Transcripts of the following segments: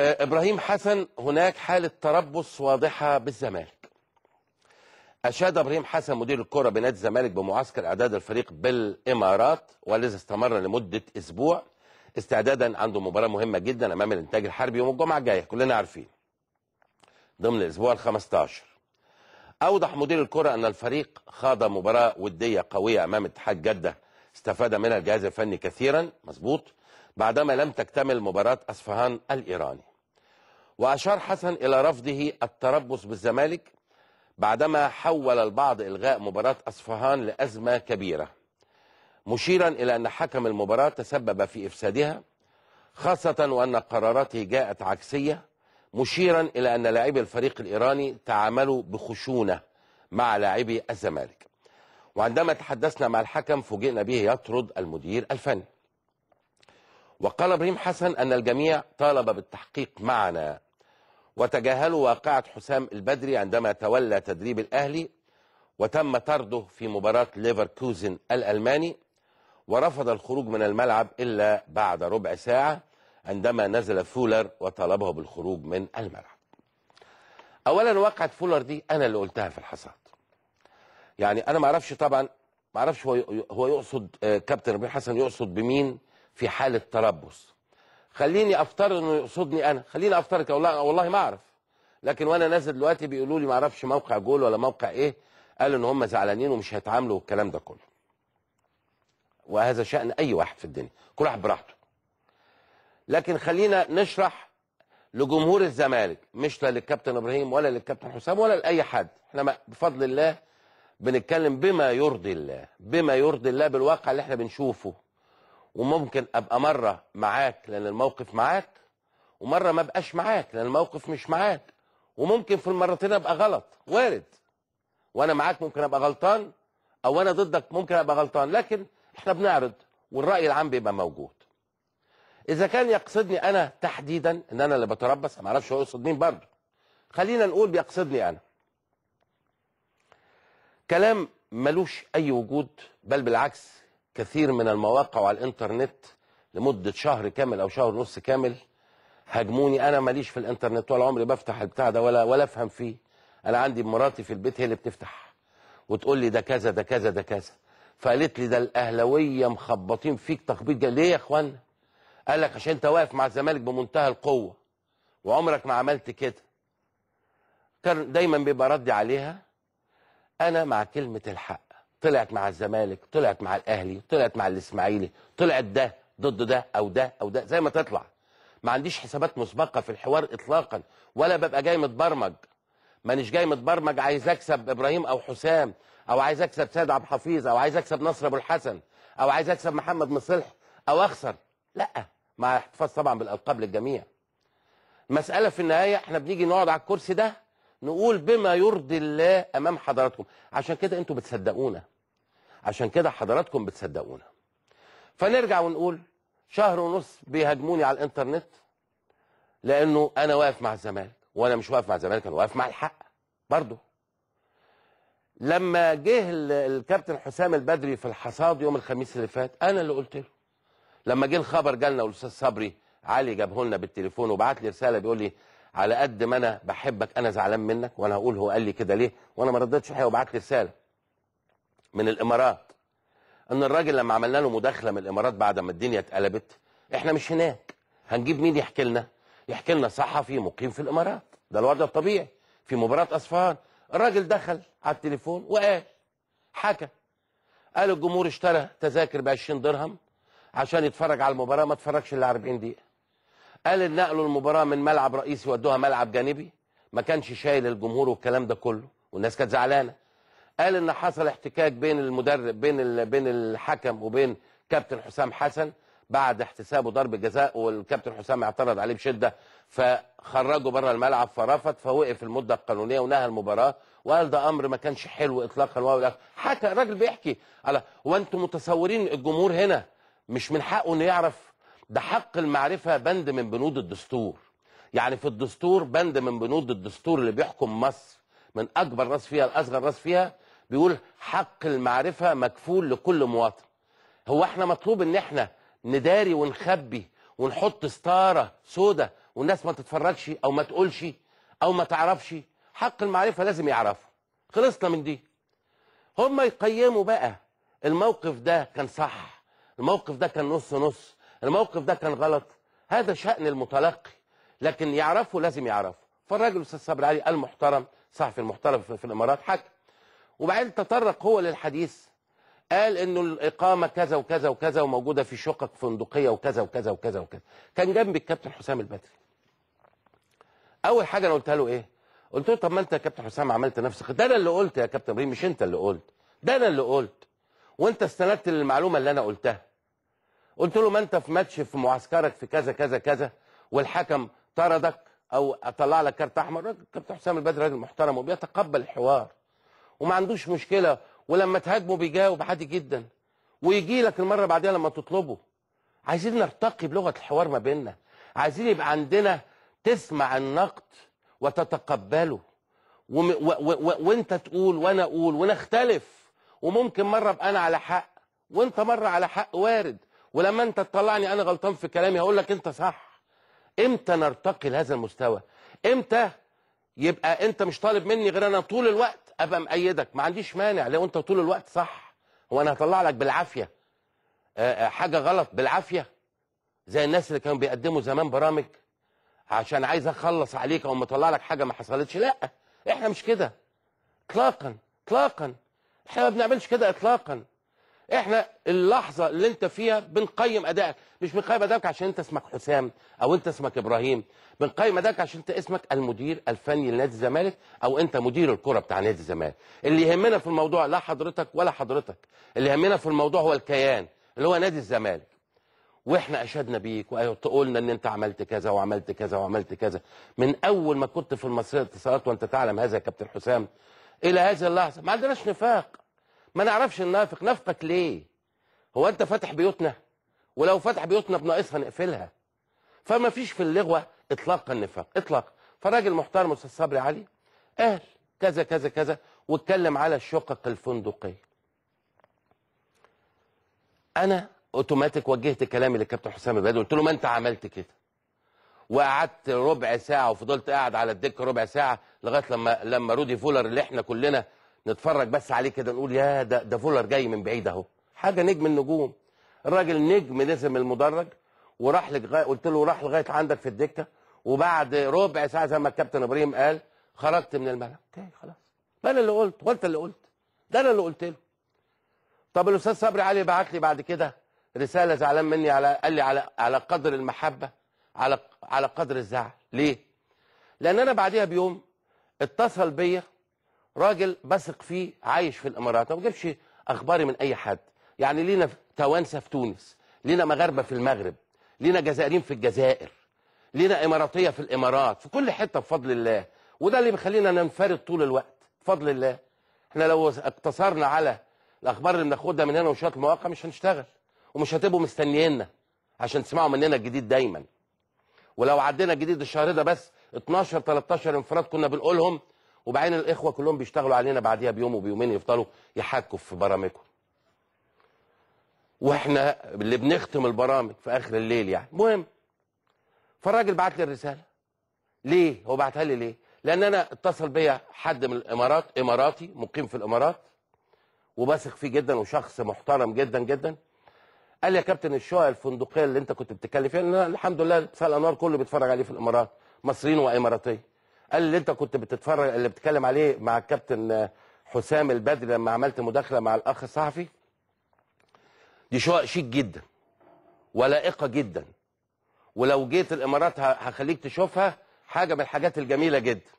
آه، ابراهيم حسن هناك حاله تربص واضحه بالزمالك اشاد ابراهيم حسن مدير الكره بنادي الزمالك بمعسكر اعداد الفريق بالامارات والذي استمر لمده اسبوع استعدادا عنده مباراه مهمه جدا امام الانتاج الحربي يوم الجمعه الجايه كلنا عارفين ضمن الاسبوع ال15 اوضح مدير الكره ان الفريق خاض مباراه وديه قويه امام اتحاد جده استفاد منها الجهاز الفني كثيرا مظبوط بعدما لم تكتمل مباراه اصفهان الايراني وأشار حسن إلى رفضه التربص بالزمالك بعدما حول البعض إلغاء مباراة أصفهان لأزمة كبيرة مشيرا إلى أن حكم المباراة تسبب في إفسادها خاصة وأن قراراته جاءت عكسية مشيرا إلى أن لاعبي الفريق الإيراني تعاملوا بخشونة مع لاعبي الزمالك وعندما تحدثنا مع الحكم فوجئنا به يطرد المدير الفني وقال ابراهيم حسن أن الجميع طالب بالتحقيق معنا وتجاهلوا واقعة حسام البدري عندما تولى تدريب الأهلي وتم طرده في مباراة ليفركوزن الألماني ورفض الخروج من الملعب إلا بعد ربع ساعة عندما نزل فولر وطلبه بالخروج من الملعب أولا واقعة فولر دي أنا اللي قلتها في الحصاد يعني أنا ما أعرفش طبعا ما أعرفش هو هو يقصد آه، كابتن ربيع حسن يقصد بمين في حالة تربص خليني افترض انه يقصدني انا خليني افترض والله والله ما اعرف لكن وانا نازل دلوقتي بيقولوا لي ما اعرفش موقع جول ولا موقع ايه قالوا ان هم زعلانين ومش هيتعاملوا والكلام ده كله وهذا شأن اي واحد في الدنيا كل واحد براحته لكن خلينا نشرح لجمهور الزمالك مش لا للكابتن ابراهيم ولا للكابتن حسام ولا لاي حد احنا بفضل الله بنتكلم بما يرضي الله بما يرضي الله بالواقع اللي احنا بنشوفه وممكن ابقى مره معاك لان الموقف معاك ومره ما ابقاش معاك لان الموقف مش معاك وممكن في المرتين ابقى غلط وارد وانا معاك ممكن ابقى غلطان او انا ضدك ممكن ابقى غلطان لكن احنا بنعرض والراي العام بيبقى موجود اذا كان يقصدني انا تحديدا ان انا اللي بتربص ما اعرفش هو يقصد مين برضه خلينا نقول بيقصدني انا كلام ملوش اي وجود بل بالعكس كثير من المواقع على الانترنت لمده شهر كامل او شهر ونص كامل هاجموني انا ماليش في الانترنت ولا عمري بفتح البتاع ده ولا ولا افهم فيه انا عندي مراتي في البيت هي اللي بتفتح وتقول لي ده كذا ده كذا ده كذا فقالت لي ده الاهلاويه مخبطين فيك تخبيط جاي ليه يا اخوانا قال لك عشان انت واقف مع الزمالك بمنتهى القوه وعمرك ما عملت كده كان دايما بيبقى ردي عليها انا مع كلمه الحق طلعت مع الزمالك طلعت مع الاهلي طلعت مع الاسماعيلي طلعت ده ضد ده او ده او ده زي ما تطلع ما عنديش حسابات مسبقه في الحوار اطلاقا ولا ببقى جاي متبرمج مانيش جاي متبرمج عايز اكسب ابراهيم او حسام او عايز اكسب سيد عبد الحفيظ او عايز اكسب نصر ابو الحسن او عايز اكسب محمد مصلح او اخسر لا مع احتفاظ طبعا بالالقاب للجميع مساله في النهايه احنا بنيجي نقعد على الكرسي ده نقول بما يرضي الله امام حضراتكم عشان كده انتوا بتصدقونا عشان كده حضراتكم بتصدقونا فنرجع ونقول شهر ونص بيهاجموني على الانترنت لانه انا واقف مع الزمالك وانا مش واقف مع الزمالك انا واقف مع الحق برضه لما جه الكابتن حسام البدري في الحصاد يوم الخميس اللي فات انا اللي قلت له لما جه الخبر جالنا والاستاذ صبري علي جابه لنا بالتليفون وبعت لي رساله بيقول لي على قد ما انا بحبك انا زعلان منك وانا هقول هو قال لي كده ليه وانا ما ردتش حاجه وبعت لي رساله من الامارات ان الراجل لما عملنا له مداخله من الامارات بعد ما الدنيا اتقلبت احنا مش هناك هنجيب مين يحكي لنا يحكي لنا صحفي مقيم في الامارات ده الوضع الطبيعي في مباراه اصفهان الراجل دخل على التليفون وقال حكى قال الجمهور اشترى تذاكر ب 20 درهم عشان يتفرج على المباراه ما اتفرجش الا 40 دقيقه قال نقلوا المباراه من ملعب رئيسي ودوها ملعب جانبي ما كانش شايل الجمهور والكلام ده كله والناس كانت زعلانه قال ان حصل احتكاك بين المدرب بين بين الحكم وبين كابتن حسام حسن بعد احتسابه ضربه جزاء والكابتن حسام اعترض عليه بشده فخرجه بره الملعب فرفض فوقف المده القانونيه ونهى المباراه وقال ده امر ما كانش حلو اطلاقا والاخر حكى الراجل بيحكي على وانتم متصورين الجمهور هنا مش من حقه انه يعرف ده حق المعرفة بند من بنود الدستور يعني في الدستور بند من بنود الدستور اللي بيحكم مصر من أكبر راس فيها لأصغر راس فيها بيقول حق المعرفة مكفول لكل مواطن هو احنا مطلوب ان احنا نداري ونخبي ونحط ستارة سودة والناس ما تتفرجش او ما تقولش او ما تعرفش حق المعرفة لازم يعرفه خلصنا من دي هم يقيموا بقى الموقف ده كان صح الموقف ده كان نص نص الموقف ده كان غلط هذا شأن المتلقي لكن يعرفه لازم يعرفه فالراجل أستاذ صبري علي المحترم صحفي المحترم في الإمارات حكى وبعدين تطرق هو للحديث قال انه الاقامه كذا وكذا وكذا وموجوده في شقق فندقيه وكذا وكذا وكذا وكذا كان جنبي الكابتن حسام البدري اول حاجه انا قلتها له ايه قلت له طب ما انت يا كابتن حسام عملت نفسك ده انا اللي قلت يا كابتن ابراهيم مش انت اللي قلت ده انا اللي قلت وانت استندت للمعلومه اللي انا قلتها قلت له ما انت في ماتش في معسكرك في كذا كذا كذا والحكم طردك او طلع لك كارت احمر كابتن حسام البدر راجل محترم وبيتقبل الحوار وما عندوش مشكله ولما تهاجمه بيجاوب عادي جدا ويجي لك المره بعديها لما تطلبه عايزين نرتقي بلغه الحوار ما بيننا عايزين يبقى عندنا تسمع النقد وتتقبله وانت تقول وانا اقول ونختلف وممكن مره ابقى انا على حق وانت مره على حق وارد ولما انت تطلعني انا غلطان في كلامي هقول لك انت صح امتى نرتقي لهذا المستوى امتى يبقى انت مش طالب مني غير انا طول الوقت ابقى مأيدك ما عنديش مانع لو انت طول الوقت صح هو انا هطلع لك بالعافيه آه، آه، حاجه غلط بالعافيه زي الناس اللي كانوا بيقدموا زمان برامج عشان عايز اخلص عليك او مطلع لك حاجه ما حصلتش لا احنا مش كده اطلاقا اطلاقا احنا ما بنعملش كده اطلاقا احنا اللحظه اللي انت فيها بنقيم ادائك مش بنقيم ادائك عشان انت اسمك حسام او انت اسمك ابراهيم بنقيم ادائك عشان انت اسمك المدير الفني لنادي الزمالك او انت مدير الكره بتاع نادي الزمالك اللي يهمنا في الموضوع لا حضرتك ولا حضرتك اللي يهمنا في الموضوع هو الكيان اللي هو نادي الزمالك واحنا اشدنا بيك وقلنا ان انت عملت كذا وعملت كذا وعملت كذا من اول ما كنت في المصريه الاتصالات وانت تعلم هذا يا كابتن حسام الى هذه اللحظه ما عندناش نفاق ما نعرفش ننافق نفقك ليه هو انت فاتح بيوتنا ولو فتح بيوتنا بناقصها نقفلها فما فيش في اللغوه اطلاق النفاق اطلاق فراجل محترم استاذ صبري علي قال كذا كذا كذا واتكلم على الشقق الفندقيه انا اوتوماتيك وجهت كلامي للكابتن حسام البدوي قلت له ما انت عملت كده وقعدت ربع ساعه وفضلت قاعد على الدكه ربع ساعه لغايه لما لما رودي فولر اللي احنا كلنا نتفرج بس عليه كده نقول يا ده ده فولر جاي من بعيد اهو حاجه نجم النجوم الراجل نجم نزل من المدرج وراح لغايه قلت له راح لغايه عندك في الدكه وبعد ربع ساعه زي ما الكابتن ابراهيم قال خرجت من الملعب تاني خلاص ما انا اللي قلت وانت اللي قلت ده انا اللي قلت له طب الاستاذ صبري علي بعت لي بعد كده رساله زعلان مني على قال لي على على قدر المحبه على على قدر الزعل ليه لان انا بعديها بيوم اتصل بيا راجل بثق فيه عايش في الامارات ما بجيبش اخباري من اي حد يعني لينا توانسه في تونس لينا مغاربه في المغرب لينا جزائريين في الجزائر لينا اماراتيه في الامارات في كل حته بفضل الله وده اللي بيخلينا ننفرد طول الوقت بفضل الله احنا لو اقتصرنا على الاخبار اللي بناخدها من هنا وشات المواقع مش هنشتغل ومش هتبقوا مستنييننا عشان تسمعوا مننا الجديد دايما ولو عدينا الجديد الشهر ده بس 12 13 انفراد كنا بنقولهم وبعدين الاخوه كلهم بيشتغلوا علينا بعديها بيوم وبيومين يفضلوا يحكوا في برامجهم. واحنا اللي بنختم البرامج في اخر الليل يعني مهم فالراجل بعت لي الرساله ليه هو بعتها لي ليه لان انا اتصل بيا حد من الامارات اماراتي مقيم في الامارات وبثق فيه جدا وشخص محترم جدا جدا قال لي يا كابتن الشقق الفندقيه اللي انت كنت بتتكلم فيها الحمد لله سال انوار كله بيتفرج عليه في الامارات مصريين واماراتيه قال اللي انت كنت بتتفرج اللي بتتكلم عليه مع الكابتن حسام البدري لما عملت مداخله مع الاخ الصحفي دي شقق شيك جدا ولائقه جدا ولو جيت الامارات هخليك تشوفها حاجه من الحاجات الجميله جدا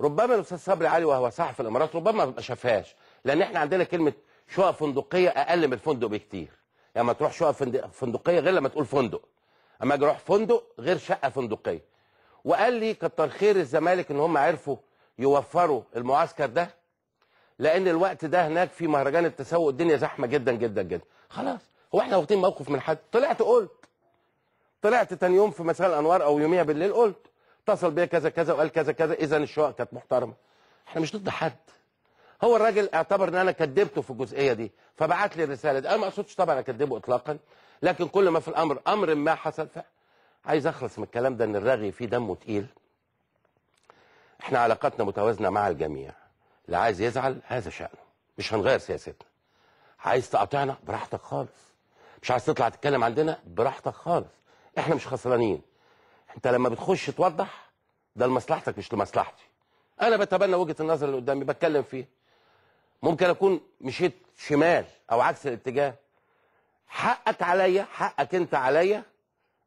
ربما الاستاذ صبري علي وهو صحفي الامارات ربما ما شافهاش لان احنا عندنا كلمه شقق فندقيه اقل من الفندق بكتير يعني ما تروح شقق فندقيه غير لما تقول فندق اما اجي اروح فندق غير شقه فندقيه وقال لي كتر خير الزمالك ان هم عرفوا يوفروا المعسكر ده لان الوقت ده هناك في مهرجان التسوق الدنيا زحمه جدا جدا جدا خلاص هو احنا واخدين موقف من حد طلعت قلت طلعت تاني يوم في مساء الانوار او يوميها بالليل قلت اتصل بيا كذا كذا وقال كذا كذا اذا الشقق كانت محترمه احنا مش ضد حد هو الراجل اعتبر ان انا كدبته في الجزئيه دي فبعت لي الرساله دي انا ما اقصدش طبعا اكدبه اطلاقا لكن كل ما في الامر امر ما حصل فعلا عايز اخلص من الكلام ده ان الرغي فيه دمه تقيل احنا علاقاتنا متوازنه مع الجميع اللي عايز يزعل هذا شأنه مش هنغير سياستنا عايز تقاطعنا براحتك خالص مش عايز تطلع تتكلم عندنا براحتك خالص احنا مش خسرانين انت لما بتخش توضح ده لمصلحتك مش لمصلحتي انا بتبنى وجهه النظر اللي قدامي بتكلم فيه ممكن اكون مشيت شمال او عكس الاتجاه حقك عليا حقك انت عليا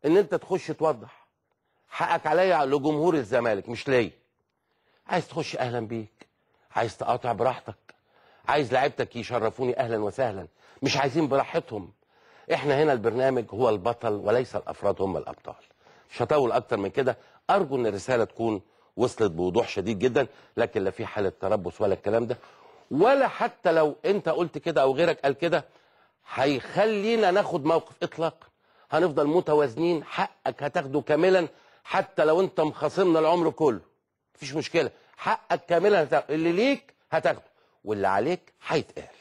ان انت تخش توضح حقك عليا لجمهور الزمالك مش ليا عايز تخش اهلا بيك عايز تقاطع براحتك عايز لعبتك يشرفوني اهلا وسهلا مش عايزين براحتهم احنا هنا البرنامج هو البطل وليس الافراد هم الابطال مش هطول اكتر من كده ارجو ان الرساله تكون وصلت بوضوح شديد جدا لكن لا في حاله تربص ولا الكلام ده ولا حتى لو انت قلت كده او غيرك قال كده هيخلينا ناخد موقف اطلاقا هنفضل متوازنين حقك هتاخده كاملا حتى لو انت مخاصمنا العمر كله مفيش مشكله حقك كاملا هتاخده. اللي ليك هتاخده واللي عليك هيتقال